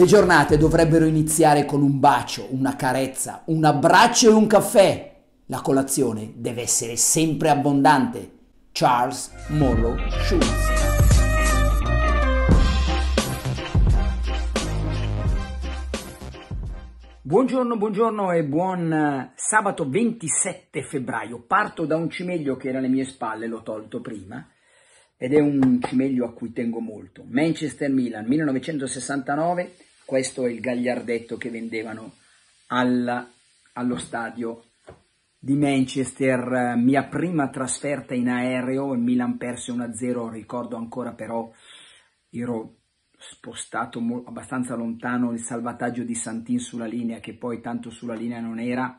Le giornate dovrebbero iniziare con un bacio, una carezza, un abbraccio e un caffè. La colazione deve essere sempre abbondante. Charles Morrow Schulz. Buongiorno, buongiorno e buon eh, sabato 27 febbraio. Parto da un cimeglio che era alle mie spalle, l'ho tolto prima, ed è un cimeglio a cui tengo molto. Manchester Milan 1969 questo è il gagliardetto che vendevano alla, allo stadio di Manchester. Mia prima trasferta in aereo, il Milan perse 1-0, ricordo ancora però, ero spostato abbastanza lontano il salvataggio di Santin sulla linea, che poi tanto sulla linea non era,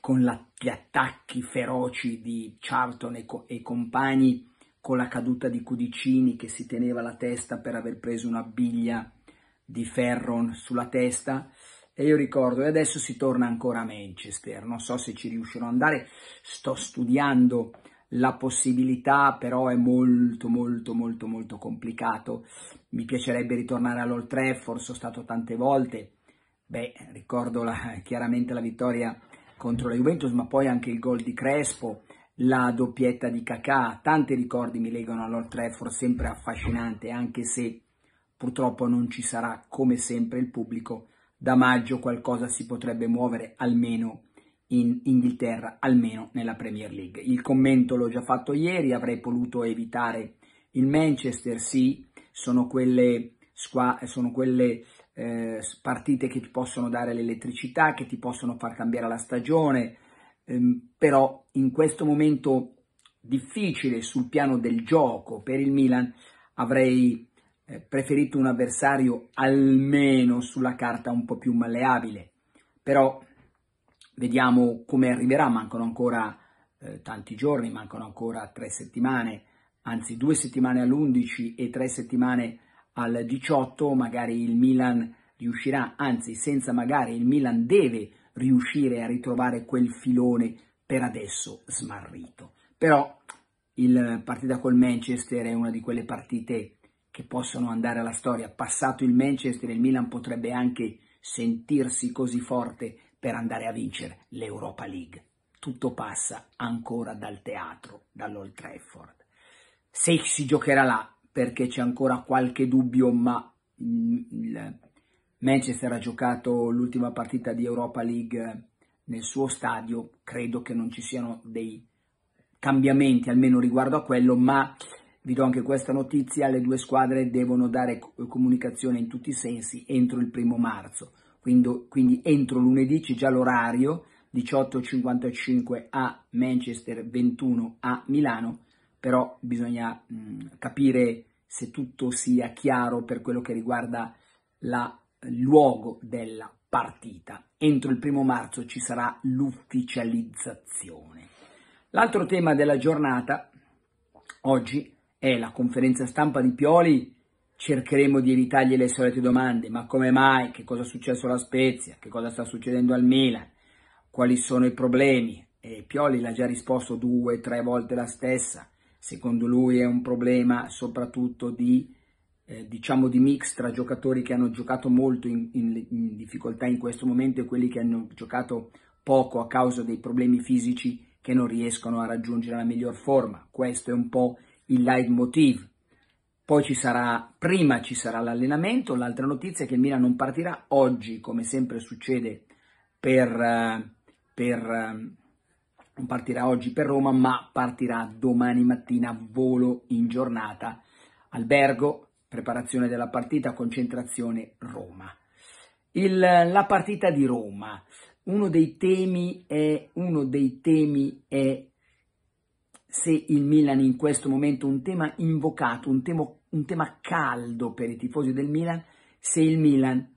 con la, gli attacchi feroci di Charlton e, co e, compagni, con la caduta di Cudicini che si teneva la testa per aver preso una biglia di Ferron sulla testa e io ricordo, e adesso si torna ancora a Manchester, non so se ci riuscirò ad andare, sto studiando la possibilità, però è molto molto molto molto complicato, mi piacerebbe ritornare all'Old Trafford, sono stato tante volte, beh, ricordo la, chiaramente la vittoria contro la Juventus, ma poi anche il gol di Crespo, la doppietta di Kakà, tanti ricordi mi legano all'Old Trafford, sempre affascinante, anche se Purtroppo non ci sarà come sempre il pubblico. Da maggio qualcosa si potrebbe muovere almeno in Inghilterra, almeno nella Premier League. Il commento l'ho già fatto ieri, avrei voluto evitare il Manchester, sì, sono quelle, sono quelle eh, partite che ti possono dare l'elettricità, che ti possono far cambiare la stagione, ehm, però in questo momento difficile sul piano del gioco per il Milan avrei eh, preferito un avversario almeno sulla carta un po' più malleabile, però vediamo come arriverà, mancano ancora eh, tanti giorni, mancano ancora tre settimane, anzi due settimane all'11 e tre settimane al 18, magari il Milan riuscirà, anzi senza magari il Milan deve riuscire a ritrovare quel filone per adesso smarrito. Però il eh, partita col Manchester è una di quelle partite che possono andare alla storia. Passato il Manchester, il Milan potrebbe anche sentirsi così forte per andare a vincere l'Europa League. Tutto passa ancora dal teatro, dall'Old Trafford. Se si giocherà là, perché c'è ancora qualche dubbio, ma mm, il Manchester ha giocato l'ultima partita di Europa League nel suo stadio, credo che non ci siano dei cambiamenti, almeno riguardo a quello, ma vi do anche questa notizia, le due squadre devono dare comunicazione in tutti i sensi entro il primo marzo, quindi, quindi entro lunedì c'è già l'orario 18.55 a Manchester, 21 a Milano, però bisogna mh, capire se tutto sia chiaro per quello che riguarda la, il luogo della partita. Entro il primo marzo ci sarà l'ufficializzazione. L'altro tema della giornata oggi eh, la conferenza stampa di Pioli cercheremo di evitargli le solite domande, ma come mai, che cosa è successo alla Spezia, che cosa sta succedendo al Milan, quali sono i problemi. E Pioli l'ha già risposto due, tre volte la stessa. Secondo lui è un problema soprattutto di, eh, diciamo di mix tra giocatori che hanno giocato molto in, in, in difficoltà in questo momento e quelli che hanno giocato poco a causa dei problemi fisici che non riescono a raggiungere la miglior forma. Questo è un po' il leitmotiv. Poi ci sarà, prima ci sarà l'allenamento, l'altra notizia è che il Milan non partirà oggi, come sempre succede per, eh, per, eh, non partirà oggi per Roma, ma partirà domani mattina volo in giornata. Albergo, preparazione della partita, concentrazione Roma. Il, la partita di Roma, uno dei temi è, uno dei temi è se il Milan in questo momento un tema invocato, un, temo, un tema caldo per i tifosi del Milan, se il Milan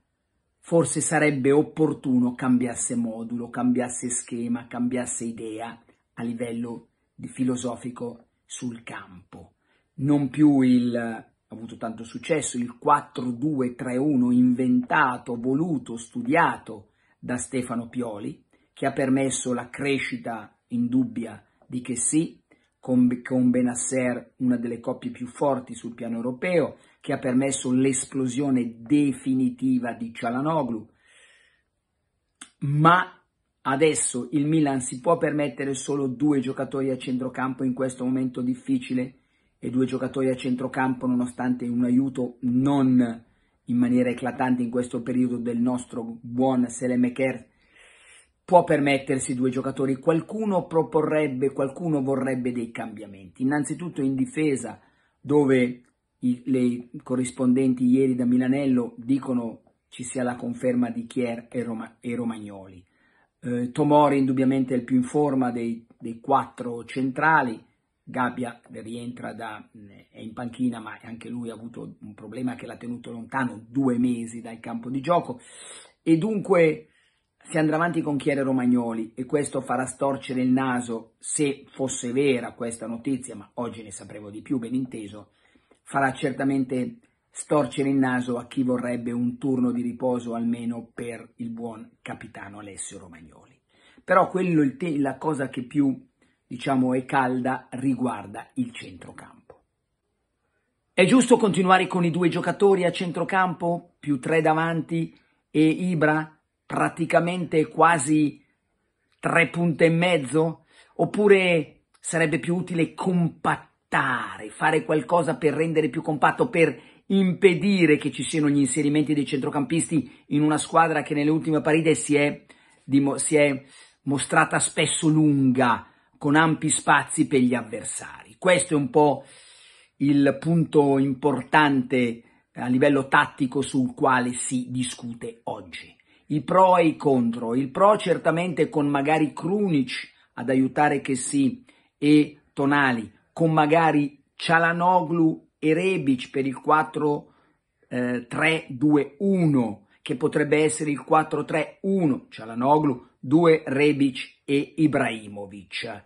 forse sarebbe opportuno cambiasse modulo, cambiasse schema, cambiasse idea a livello di filosofico sul campo. Non più il, ha avuto tanto successo, il 4-2-3-1 inventato, voluto, studiato da Stefano Pioli, che ha permesso la crescita indubbia di che Chessy, con, con Benasser una delle coppie più forti sul piano europeo, che ha permesso l'esplosione definitiva di Cialanoglu, ma adesso il Milan si può permettere solo due giocatori a centrocampo in questo momento difficile e due giocatori a centrocampo nonostante un aiuto non in maniera eclatante in questo periodo del nostro buon Selemeker può permettersi due giocatori, qualcuno proporrebbe, qualcuno vorrebbe dei cambiamenti. Innanzitutto in difesa, dove i, le corrispondenti ieri da Milanello dicono ci sia la conferma di Chier e, Roma, e Romagnoli. Eh, Tomori indubbiamente è il più in forma dei, dei quattro centrali, Gabbia rientra da, è in panchina ma anche lui ha avuto un problema che l'ha tenuto lontano due mesi dal campo di gioco e dunque si andrà avanti con Chiere Romagnoli e questo farà storcere il naso, se fosse vera questa notizia, ma oggi ne sapremo di più, ben inteso, farà certamente storcere il naso a chi vorrebbe un turno di riposo almeno per il buon capitano Alessio Romagnoli. Però quello è te- la cosa che più, diciamo, è calda riguarda il centrocampo. È giusto continuare con i due giocatori a centrocampo, più tre davanti e Ibra praticamente quasi tre punte e mezzo? Oppure sarebbe più utile compattare, fare qualcosa per rendere più compatto, per impedire che ci siano gli inserimenti dei centrocampisti in una squadra che nelle ultime partite si è, si è mostrata spesso lunga, con ampi spazi per gli avversari. Questo è un po' il punto importante eh, a livello tattico sul quale si discute oggi i pro e i contro. Il pro certamente con magari Krunic ad aiutare che sì e Tonali, con magari Cialanoglu e Rebic per il 4-3-2-1, eh, che potrebbe essere il 4-3-1, Cialanoglu, 2 Rebic e Ibrahimovic.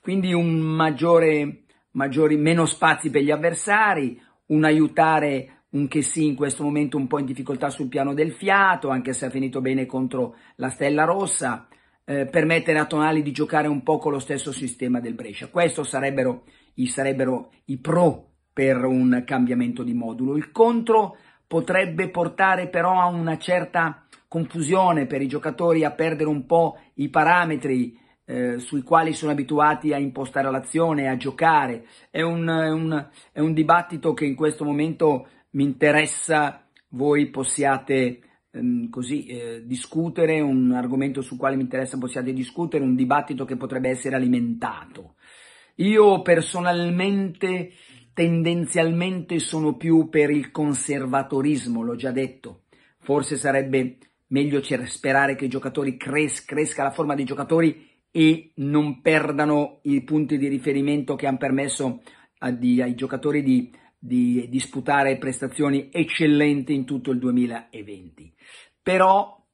Quindi un maggiore, maggiori, meno spazi per gli avversari, un aiutare un che sì in questo momento un po' in difficoltà sul piano del fiato, anche se ha finito bene contro la Stella Rossa, eh, permettere a Tonali di giocare un po' con lo stesso sistema del Brescia. Questi sarebbero, sarebbero i pro per un cambiamento di modulo. Il contro potrebbe portare però a una certa confusione per i giocatori, a perdere un po' i parametri, eh, sui quali sono abituati a impostare l'azione, a giocare. È un, è, un, è un, dibattito che in questo momento mi interessa voi possiate ehm, così eh, discutere, un argomento sul quale mi interessa possiate discutere, un dibattito che potrebbe essere alimentato. Io personalmente, tendenzialmente sono più per il conservatorismo, l'ho già detto. Forse sarebbe meglio sperare che i giocatori cres- cresca la forma dei giocatori e non perdano i punti di riferimento che hanno permesso di, ai giocatori di di disputare prestazioni eccellenti in tutto il 2020. Però,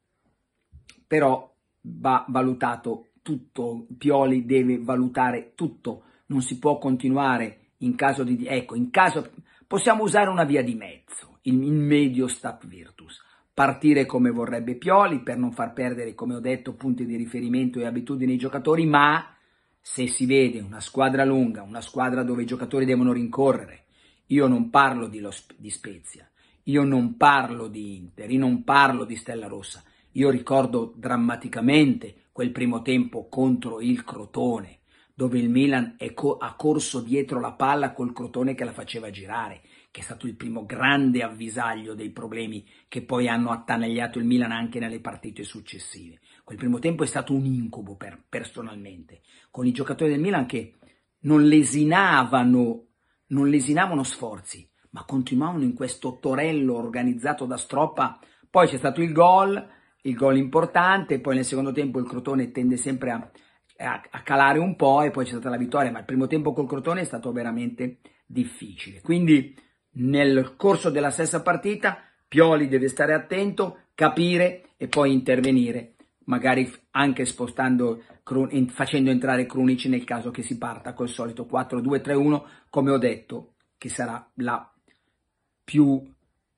però va valutato tutto, Pioli deve valutare tutto, non si può continuare in caso di... Ecco, in caso possiamo usare una via di mezzo, il, il medio stap virtus, partire come vorrebbe Pioli per non far perdere, come ho detto, punti di riferimento e abitudini ai giocatori, ma se si vede una squadra lunga, una squadra dove i giocatori devono rincorrere, io non parlo di, sp- di Spezia, io non parlo di Inter, io non parlo di Stella Rossa. Io ricordo drammaticamente quel primo tempo contro il Crotone, dove il Milan co- ha corso dietro la palla col Crotone che la faceva girare, che è stato il primo grande avvisaglio dei problemi che poi hanno attanagliato il Milan anche nelle partite successive. Quel primo tempo è stato un incubo per, personalmente, con i giocatori del Milan che non lesinavano non lesinavano sforzi, ma continuavano in questo torello organizzato da Stroppa. Poi c'è stato il gol, il gol importante, poi nel secondo tempo il Crotone tende sempre a, a, a, calare un po' e poi c'è stata la vittoria, ma il primo tempo col Crotone è stato veramente difficile. Quindi nel corso della stessa partita Pioli deve stare attento, capire e poi intervenire magari anche spostando, facendo entrare Krunic nel caso che si parta col solito 4-2-3-1, come ho detto, che sarà la più,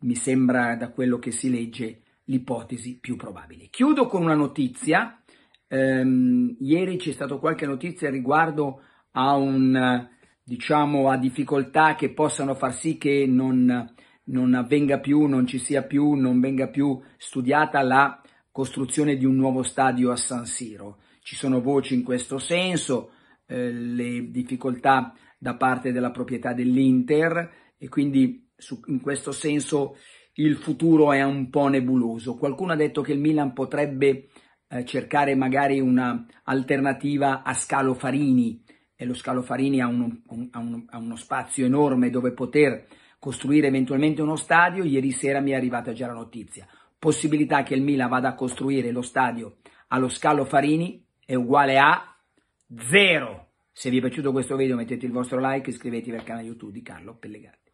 mi sembra da quello che si legge, l'ipotesi più probabile. Chiudo con una notizia, ehm, ieri c'è stata qualche notizia riguardo a un, diciamo, a difficoltà che possano far sì che non, non avvenga più, non ci sia più, non venga più studiata la costruzione di un nuovo stadio a San Siro. Ci sono voci in questo senso, eh, le difficoltà da parte della proprietà dell'Inter e quindi su, in questo senso il futuro è un po' nebuloso. Qualcuno ha detto che il Milan potrebbe eh, cercare magari un'alternativa a Scalo Farini e lo Scalo Farini ha, un, un, ha, un, ha uno spazio enorme dove poter costruire eventualmente uno stadio. Ieri sera mi è arrivata già la notizia possibilità che il Milan vada a costruire lo stadio allo Scalo Farini è uguale a zero. Se vi è piaciuto questo video mettete il vostro like e iscrivetevi al canale YouTube di Carlo Pellegatti.